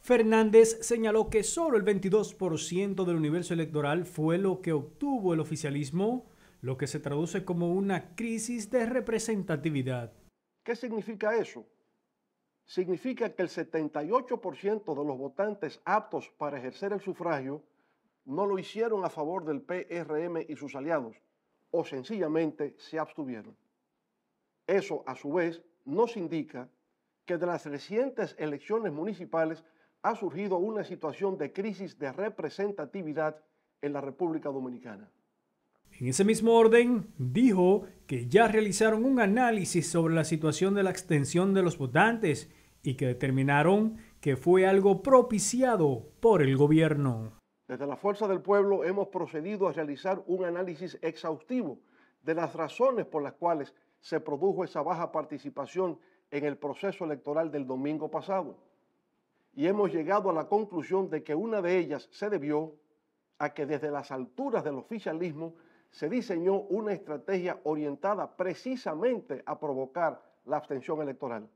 Fernández señaló que solo el 22% del universo electoral fue lo que obtuvo el oficialismo, lo que se traduce como una crisis de representatividad. ¿Qué significa eso? Significa que el 78% de los votantes aptos para ejercer el sufragio no lo hicieron a favor del PRM y sus aliados, o sencillamente se abstuvieron. Eso, a su vez, nos indica que de las recientes elecciones municipales ha surgido una situación de crisis de representatividad en la República Dominicana. En ese mismo orden, dijo que ya realizaron un análisis sobre la situación de la extensión de los votantes y que determinaron que fue algo propiciado por el gobierno. Desde la Fuerza del Pueblo hemos procedido a realizar un análisis exhaustivo de las razones por las cuales se produjo esa baja participación en el proceso electoral del domingo pasado y hemos llegado a la conclusión de que una de ellas se debió a que desde las alturas del oficialismo se diseñó una estrategia orientada precisamente a provocar la abstención electoral,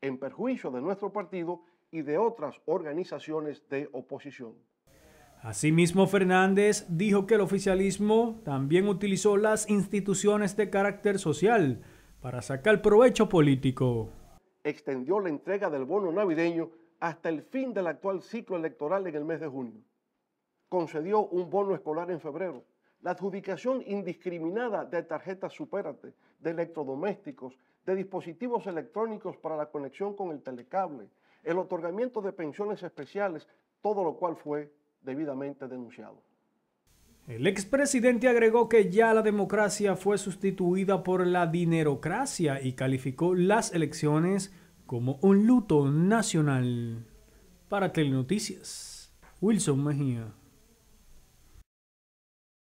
en perjuicio de nuestro partido y de otras organizaciones de oposición. Asimismo, Fernández dijo que el oficialismo también utilizó las instituciones de carácter social para sacar provecho político. Extendió la entrega del bono navideño hasta el fin del actual ciclo electoral en el mes de junio. Concedió un bono escolar en febrero. La adjudicación indiscriminada de tarjetas Supérate, de electrodomésticos, de dispositivos electrónicos para la conexión con el telecable, el otorgamiento de pensiones especiales, todo lo cual fue debidamente denunciado. El expresidente agregó que ya la democracia fue sustituida por la dinerocracia y calificó las elecciones como un luto nacional. Para Telenoticias, Wilson Mejía.